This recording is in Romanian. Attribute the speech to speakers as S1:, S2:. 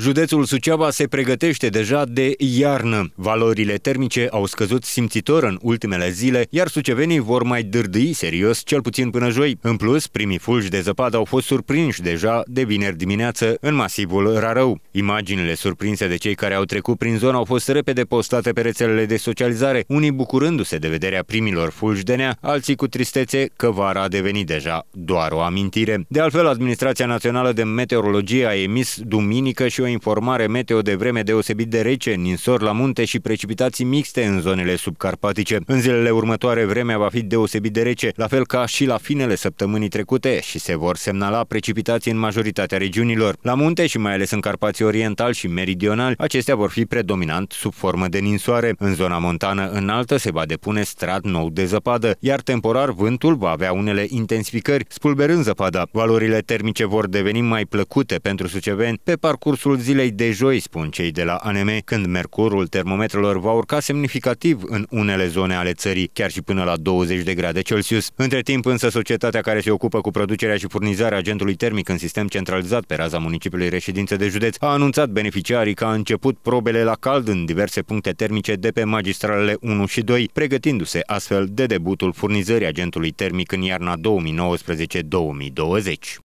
S1: Județul Suceava se pregătește deja de iarnă. Valorile termice au scăzut simțitor în ultimele zile, iar sucevenii vor mai dârdâi serios cel puțin până joi. În plus, primii fulgi de zăpadă au fost surprinși deja de vineri dimineață în masivul Rarău. Imaginile surprinse de cei care au trecut prin zonă au fost repede postate pe rețelele de socializare, unii bucurându-se de vederea primilor fulgi de nea, alții cu tristețe că vara a devenit deja doar o amintire. De altfel, Administrația Națională de Meteorologie a emis duminică și o informare meteo de vreme deosebit de rece, ninsor la munte și precipitații mixte în zonele subcarpatice. În zilele următoare, vremea va fi deosebit de rece, la fel ca și la finele săptămânii trecute și se vor semnala precipitații în majoritatea regiunilor. La munte și mai ales în Carpații Oriental și Meridional, acestea vor fi predominant sub formă de ninsoare. În zona montană înaltă se va depune strat nou de zăpadă, iar temporar vântul va avea unele intensificări, spulberând zăpada. Valorile termice vor deveni mai plăcute pentru suceveni pe parcursul zilei de joi, spun cei de la ANM, când mercurul termometrelor va urca semnificativ în unele zone ale țării, chiar și până la 20 de grade Celsius. Între timp, însă, societatea care se ocupă cu producerea și furnizarea agentului termic în sistem centralizat pe raza municipiului reședință de județ a anunțat beneficiarii că a început probele la cald în diverse puncte termice de pe magistralele 1 și 2, pregătindu-se astfel de debutul furnizării agentului termic în iarna 2019-2020.